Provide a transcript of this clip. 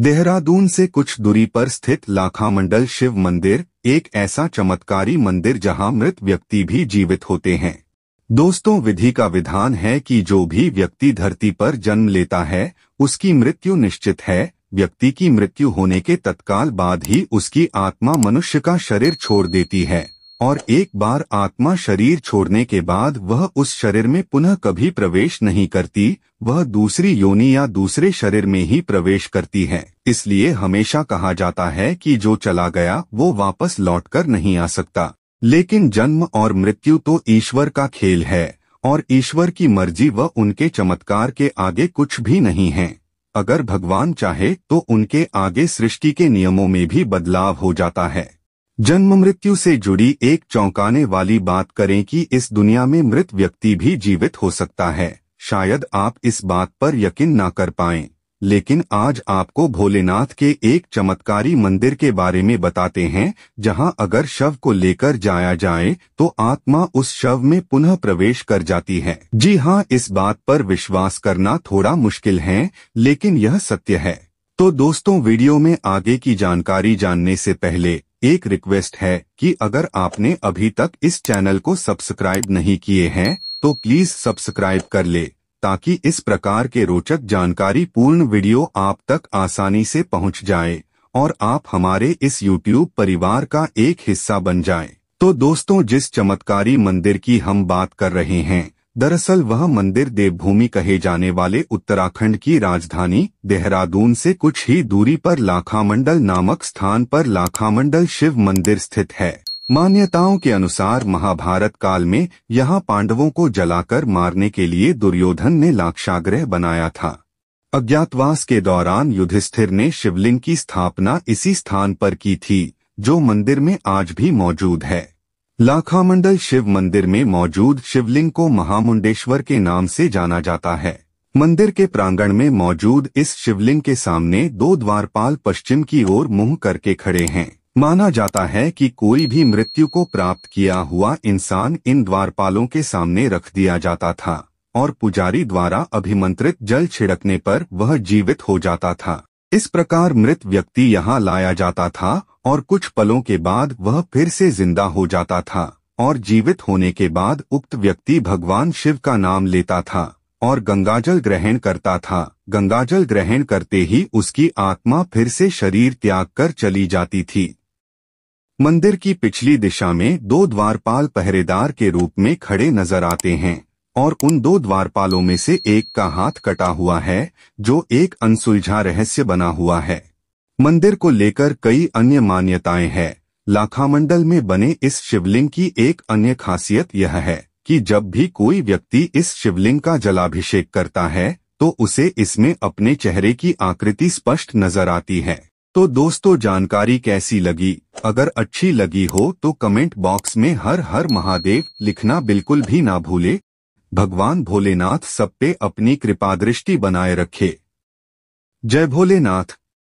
देहरादून से कुछ दूरी पर स्थित लाखा मंडल शिव मंदिर एक ऐसा चमत्कारी मंदिर जहां मृत व्यक्ति भी जीवित होते हैं दोस्तों विधि का विधान है कि जो भी व्यक्ति धरती पर जन्म लेता है उसकी मृत्यु निश्चित है व्यक्ति की मृत्यु होने के तत्काल बाद ही उसकी आत्मा मनुष्य का शरीर छोड़ देती है और एक बार आत्मा शरीर छोड़ने के बाद वह उस शरीर में पुनः कभी प्रवेश नहीं करती वह दूसरी योनि या दूसरे शरीर में ही प्रवेश करती है इसलिए हमेशा कहा जाता है कि जो चला गया वो वापस लौटकर नहीं आ सकता लेकिन जन्म और मृत्यु तो ईश्वर का खेल है और ईश्वर की मर्जी व उनके चमत्कार के आगे कुछ भी नहीं है अगर भगवान चाहे तो उनके आगे सृष्टि के नियमों में भी बदलाव हो जाता है जन्म मृत्यु से जुड़ी एक चौंकाने वाली बात करें कि इस दुनिया में मृत व्यक्ति भी जीवित हो सकता है शायद आप इस बात पर यकीन ना कर पाए लेकिन आज आपको भोलेनाथ के एक चमत्कारी मंदिर के बारे में बताते हैं जहां अगर शव को लेकर जाया जाए तो आत्मा उस शव में पुनः प्रवेश कर जाती है जी हाँ इस बात पर विश्वास करना थोड़ा मुश्किल है लेकिन यह सत्य है तो दोस्तों वीडियो में आगे की जानकारी जानने से पहले एक रिक्वेस्ट है कि अगर आपने अभी तक इस चैनल को सब्सक्राइब नहीं किए हैं तो प्लीज सब्सक्राइब कर ले ताकि इस प्रकार के रोचक जानकारी पूर्ण वीडियो आप तक आसानी से पहुंच जाए और आप हमारे इस YouTube परिवार का एक हिस्सा बन जाएं। तो दोस्तों जिस चमत्कारी मंदिर की हम बात कर रहे हैं दरअसल वह मंदिर देवभूमि कहे जाने वाले उत्तराखंड की राजधानी देहरादून से कुछ ही दूरी पर लाखामंडल नामक स्थान पर लाखामंडल शिव मंदिर स्थित है मान्यताओं के अनुसार महाभारत काल में यहाँ पांडवों को जलाकर मारने के लिए दुर्योधन ने लाक्षाग्रह बनाया था अज्ञातवास के दौरान युधिष्ठिर ने शिवलिंग की स्थापना इसी स्थान पर की थी जो मंदिर में आज भी मौजूद है लाखामंडल शिव मंदिर में मौजूद शिवलिंग को महामुंडेश्वर के नाम से जाना जाता है मंदिर के प्रांगण में मौजूद इस शिवलिंग के सामने दो द्वारपाल पश्चिम की ओर मुंह करके खड़े हैं माना जाता है कि कोई भी मृत्यु को प्राप्त किया हुआ इंसान इन द्वारपालों के सामने रख दिया जाता था और पुजारी द्वारा अभिमंत्रित जल छिड़कने पर वह जीवित हो जाता था इस प्रकार मृत व्यक्ति यहाँ लाया जाता था और कुछ पलों के बाद वह फिर से जिंदा हो जाता था और जीवित होने के बाद उक्त व्यक्ति भगवान शिव का नाम लेता था और गंगाजल ग्रहण करता था गंगाजल ग्रहण करते ही उसकी आत्मा फिर से शरीर त्याग कर चली जाती थी मंदिर की पिछली दिशा में दो द्वारपाल पहरेदार के रूप में खड़े नजर आते हैं और उन दो द्वारपालों में से एक का हाथ कटा हुआ है जो एक अनसुलझा रहस्य बना हुआ है मंदिर को लेकर कई अन्य मान्यताएं हैं लाखामंडल में बने इस शिवलिंग की एक अन्य खासियत यह है कि जब भी कोई व्यक्ति इस शिवलिंग का जलाभिषेक करता है तो उसे इसमें अपने चेहरे की आकृति स्पष्ट नजर आती है तो दोस्तों जानकारी कैसी लगी अगर अच्छी लगी हो तो कमेंट बॉक्स में हर हर महादेव लिखना बिल्कुल भी ना भूले भगवान भोलेनाथ सब पे अपनी कृपा दृष्टि बनाए रखे जय भोलेनाथ